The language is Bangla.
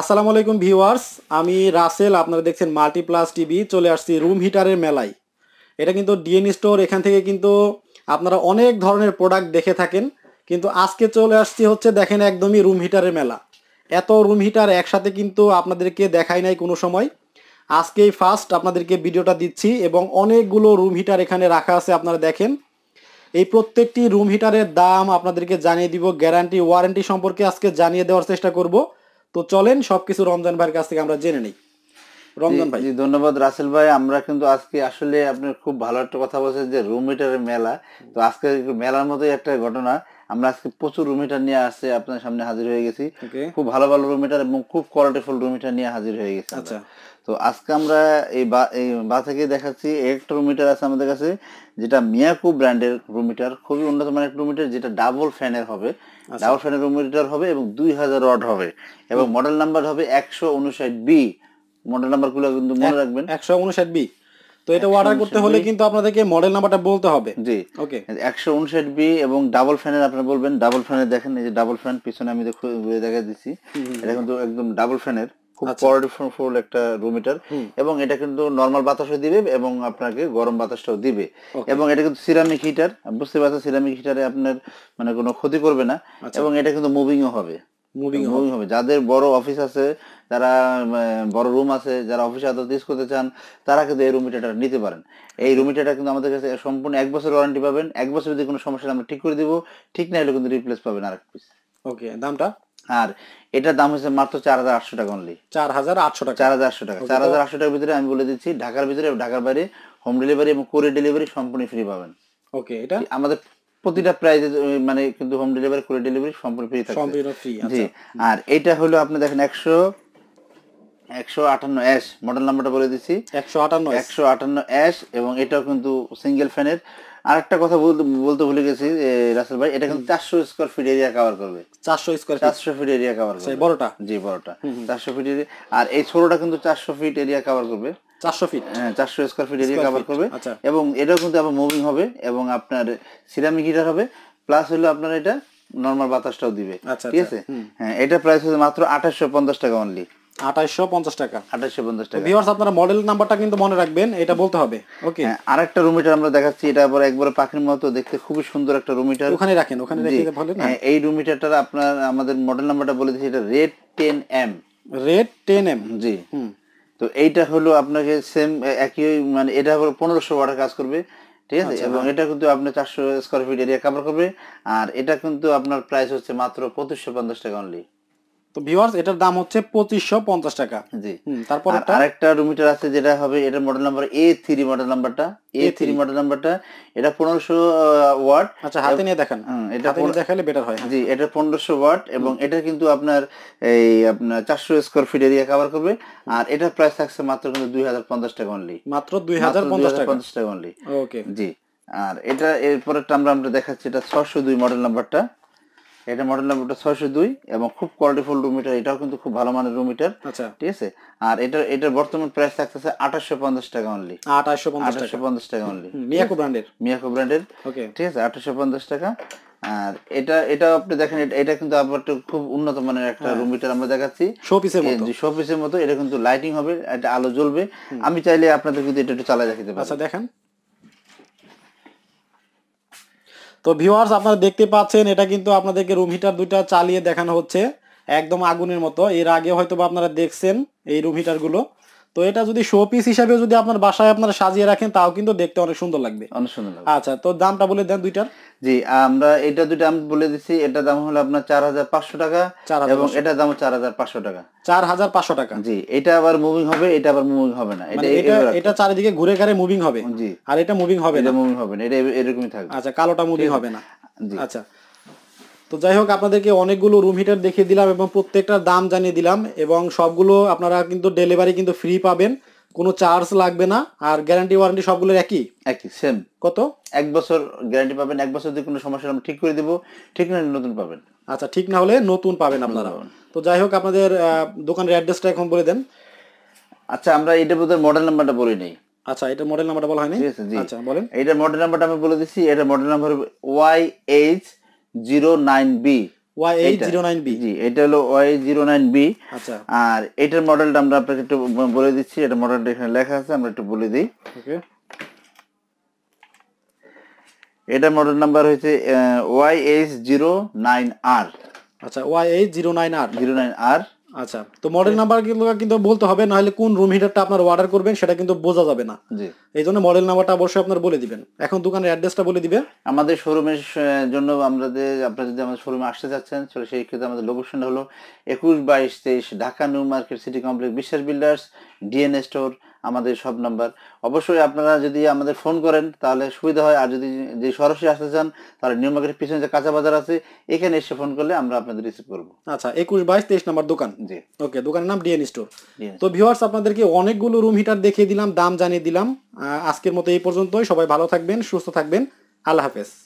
আসসালামু আলাইকুম ভিউয়ার্স আমি রাসেল আপনারা দেখছেন মাল্টিপ্লাস টিভি চলে আসছি রুম হিটারের মেলায় এটা কিন্তু ডিএন স্টোর এখান থেকে কিন্তু আপনারা অনেক ধরনের প্রোডাক্ট দেখে থাকেন কিন্তু আজকে চলে আসছি হচ্ছে দেখেন একদমই রুম হিটারের মেলা এত রুম হিটার একসাথে কিন্তু আপনাদেরকে দেখাই নাই কোনো সময় আজকেই ফার্স্ট আপনাদেরকে ভিডিওটা দিচ্ছি এবং অনেকগুলো রুম হিটার এখানে রাখা আছে আপনারা দেখেন এই প্রত্যেকটি রুম হিটারের দাম আপনাদেরকে জানিয়ে দিব গ্যারান্টি ওয়ারেন্টি সম্পর্কে আজকে জানিয়ে দেওয়ার চেষ্টা করবো তো চলেন সবকিছু রমজান ভাইয়ের কাছ থেকে আমরা জেনে নিই রমজান ভাই ধন্যবাদ রাসেল ভাই আমরা কিন্তু আজকে আসলে আপনার খুব ভালো একটা কথা বলছেন যে রুম মেলা তো আজকে মেলার মতোই একটা ঘটনা আমরা আজকে প্রচুর রুম হিটার নিয়ে আসছে আপনার সামনে হাজির হয়ে গেছি খুব ভালো ভালো রুম হিটার এবং খুব কোয়ালিটিফুল রুম হিটার নিয়ে হাজির হয়ে গেছে আচ্ছা তো আজকে আমরা এই বা থেকে দেখাচ্ছি একটা রুম হিটার আছে আমাদের কাছে যেটা মিয়াকু ব্র্যান্ডের রুম হিটার খুবই উন্নত মানের রুম হিটার যেটা ডাবল ফ্যানের হবে ডাবল ফ্যানের রুম হিটার হবে এবং দুই হাজার রড হবে এবং মডেল নাম্বার হবে একশো উনষাট বি মডেল নাম্বারগুলো কিন্তু মনে রাখবেন একশো উনষাট বি তো এটা অর্ডার করতে হলে কিন্তু আপনাদেরকে মডেল নাম্বারটা বলতে হবে জি ওকে একশো উনষাট বি এবং ডাবল ফ্যানের আপনারা বলবেন ডাবল ফ্যানের দেখেন এই যে ডাবল ফ্যান পিছনে আমি ঘুরে দেখা দিচ্ছি এটা কিন্তু একদম ডাবল ফ্যানের খুব কোয়ালিটিফুল আচ্ছা। একটা রুম হিটার এবং এটা কিন্তু নর্মাল বাতাসও দিবে এবং আপনাকে গরম বাতাসটাও দিবে এবং এটা কিন্তু সিরামিক হিটার বুঝতে পারছেন সিরামিক হিটারে আপনার মানে কোনো ক্ষতি করবে না আচ্ছা। এবং এটা কিন্তু মুভিংও হবে মুভিং হবে যাদের বড় অফিস আছে যারা বড় রুম আছে যারা অফিসে আদালত ইউজ করতে চান তারা কিন্তু এই রুম হিটারটা নিতে পারেন এই রুম হিটারটা কিন্তু আমাদের কাছে সম্পূর্ণ এক বছর ওয়ারেন্টি পাবেন এক বছর যদি কোনো সমস্যা আমরা ঠিক করে দিব ঠিক না হলে কিন্তু রিপ্লেস পাবেন আরেক পিস ওকে দামটা আর এটার দাম হচ্ছে মাত্র চার হাজার আটশো টাকা অনলি চার হাজার আটশো টাকা চার হাজার আটশো টাকা চার হাজার আটশো টাকার ভিতরে আমি বলে দিচ্ছি ঢাকার ভিতরে ঢাকার বাইরে হোম ডেলিভারি এবং কোরিয়ার ডেলিভারি সম্পূর্ণ ফ্রি পাবেন ওকে এটা আমাদের প্রতিটা প্রাইজে মানে কিন্তু হোম ডেলিভারি কুরিয়ার ডেলিভারি সম্পূর্ণ ফ্রি থাকে সম্পূর্ণ ফ্রি আচ্ছা। জি আর এটা হলো আপনি দেখেন 100 158 অ্যাশ মডেল নাম্বারটা বলে দিছি 158 158 অ্যাশ এবং এটাও কিন্তু সিঙ্গেল ফ্যানের আরেকটা কথা বলতে ভুলে গেছি রাসেল ভাই এটা কিন্তু 400 স্কয়ার ফিট এরিয়া কভার করবে 400 স্কয়ার 400 ফিট এরিয়া কভার করবে বড়টা জি বড়টা 400 ফিট এরিয়া আর এই ছোটটা কিন্তু 400 ফিট এরিয়া কভার করবে চারশো ফিট হ্যাঁ, চারশো স্কোয়ার ফিট এরিয়া কভার করবে আচ্ছা। এবং এটাও কিন্তু আবার মুভিং হবে এবং আপনার সিরামিক হিটার হবে প্লাস হলো আপনার এটা নর্মাল বাতাসটাও দিবে আচ্ছা, আচ্ছা। ঠিক আছে হ্যাঁ এটা প্রাইস হচ্ছে মাত্র আঠাশশো পঞ্চাশ টাকা অনলি আঠাশশো পঞ্চাশ টাকা আঠাশশো পঞ্চাশ টাকা ভিউয়ার্স আপনারা মডেল নাম্বারটা কিন্তু মনে রাখবেন এটা বলতে হবে ওকে আর একটা রুমিটার আমরা দেখাচ্ছি এটা আবার একবার পাখির মতো দেখতে খুবই সুন্দর একটা রুমিটার ওখানে রাখেন ওখানে রেখে ভালো হ্যাঁ, এই রুম আপনার আমাদের মডেল নাম্বারটা বলে দিচ্ছি এটা red ten M red ten M G হুম তো এইটা হলো আপনাকে সেম একই মানে এটা হলো পনেরোশো ওয়াটার কাজ করবে ঠিক আছে আচ্ছা, এবং হ্যাঁ। এটা কিন্তু আপনার চারশো স্কোয়ার ফিট এরিয়া কাভার করবে আর এটা কিন্তু আপনার প্রাইস হচ্ছে মাত্র পঁচিশশো পঞ্চাশ টাকা অনলি পঁচিশশো পঞ্চাশ টাকা জি তারপর নাম্বার এ পনেরোশো আচ্ছা, পনেরোশো ওয়াট এবং এটা কিন্তু আপনার এই আপনার চারশো স্কোয়ার ফিট এরিয়া কভার করবে আর এটার প্রাইস থাকছে মাত্র কিন্তু দুই হাজার পঞ্চাশ টাকা অনলি মাত্র দুই হাজার পঞ্চাশ টাকা অনলি ওকে জি আর এটা এরপরে আমরা আমরা দেখাচ্ছি এটা ছশো দুই মডেল নাম্বারটা এটা মডেল নাম্বারটা ছয়শো দুই এবং খুব কোয়ালিটিফুল রুম মিটার এটাও কিন্তু খুব ভালো মানের রুম মিটার আচ্ছা। ঠিক আছে আর এটার এটার বর্তমান প্রাইস থাকতেছে আঠাশশো পঞ্চাশ টাকা অনলি আঠাশশো আঠাশশো পঞ্চাশ টাকা অনলি মিয়াকো ব্র্যান্ডের মিয়াকো ব্র্যান্ডের ওকে ঠিক আছে আঠাশশো পঞ্চাশ টাকা আর এটা এটা আপনি দেখেন এটা কিন্তু আবার খুব উন্নত মানের একটা রুম হ্যাঁ। মিটার আমরা দেখাচ্ছি শোপিসের মতো শোপিসের মতো এটা কিন্তু লাইটিং হবে এটা আলো জ্বলবে আমি চাইলে আপনাদের কিন্তু এটা একটু চালাই দেখাতে পারি আচ্ছা দেখেন তো ভিউয়ার্স আপনারা দেখতে পাচ্ছেন এটা কিন্তু আপনাদেরকে রুম হিটার দুইটা চালিয়ে দেখানো হচ্ছে একদম আগুনের মতো এর আগে হয়তো আপনারা দেখছেন এই রুম হিটারগুলো তো এটা যদি শো পিস হিসাবে যদি আপনার বাসায় আপনারা সাজিয়ে রাখেন তাও কিন্তু দেখতে অনেক সুন্দর লাগবে অনেক সুন্দর লাগবে আচ্ছা তো দামটা বলে দেন দুইটার জি আমরা এটা দুইটা আমি বলে দিছি এটা দাম হলো আপনার চার হাজার পাঁচশো টাকা এবং এটা দাম চার হাজার পাঁচশো টাকা চার হাজার পাঁচশো টাকা জি এটা আবার মুভিং হবে এটা আবার মুভিং হবে না এটা মানে এটা চারিদিকে ঘুরে ঘুরে মুভিং হবে জি আর এটা মুভিং হবে না মুভিং হবে না এটা এরকমই থাকবে আচ্ছা কালোটা মুভিং হবে না আচ্ছা তো যাই হোক আপনাদেরকে অনেকগুলো রুম হিটার দেখিয়ে দিলাম এবং প্রত্যেকটার দাম জানিয়ে দিলাম এবং সবগুলো আপনারা কিন্তু ডেলিভারি কিন্তু ফ্রি পাবেন কোনো চার্জ লাগবে না আর গ্যারান্টি ওয়ারেন্টি সবগুলোর একই একই সেম কত এক বছর গ্যারান্টি পাবেন এক বছর যদি কোনো সমস্যা আমি ঠিক করে দেবো ঠিক না নতুন পাবেন আচ্ছা ঠিক না হলে নতুন পাবেন আপনারা তো যাই হোক আপনাদের দোকানের অ্যাড্রেসটা এখন বলে দেন আচ্ছা আমরা এটা বোধহয় মডেল নাম্বারটা বলি নাই আচ্ছা এটা মডেল নাম্বারটা বলা হয়নি আচ্ছা বলেন এটা মডেল নাম্বারটা আমি বলে দিচ্ছি এটা model number Y H zero nine B এটা হলো ওয়াই জিরো নাইন বি আর এটার মডেলটা আমরা আপনাকে একটু বলে দিচ্ছি এটা মডেলটা এখানে লেখা আছে আমরা একটু বলে দিই এটা মডেল নাম্বার হয়েছে Y H zero nine R আচ্ছা Y H zero nine R zero nine R আচ্ছা তো মডেল নাম্বার কিন্তু বলতে হবে না হলে কোন রুম হিটারটা আপনার অর্ডার করবেন সেটা কিন্তু বোঝা যাবে না এই জন্য মডেল নাম্বারটা অবশ্যই আপনার বলে দিবেন এখন দোকানের অ্যাড্রেসটা বলে দিবেন আমাদের শোরুমের জন্য আমরা যে আপনারা যদি আমাদের শোরুমে আসতে চাচ্ছেন সেই ক্ষেত্রে আমাদের লোকেশন হলো একুশ বাইশ তেইশ Dhaka new market city complex Biswas builders DNA store আমাদের সব নাম্বার অবশ্যই আপনারা যদি আমাদের ফোন করেন তাহলে সুবিধা হয় আর যদি যে সরাসরি আসতে চান তাহলে নিউ মার্কেটের পিছনে যে কাঁচা বাজার আছে এখানে এসে ফোন করলে আমরা আপনাদের রিসিভ করবো আচ্ছা একুশ বাইশ তেইশ নাম্বার দোকান জি ওকে দোকানের নাম ডিএন স্টোর তো ভিওয়ার্স আপনাদেরকে অনেকগুলো রুম হিটার দেখিয়ে দিলাম দাম জানিয়ে দিলাম আজকের মতো এই পর্যন্তই সবাই ভালো থাকবেন সুস্থ থাকবেন আল্লাহ হাফেজ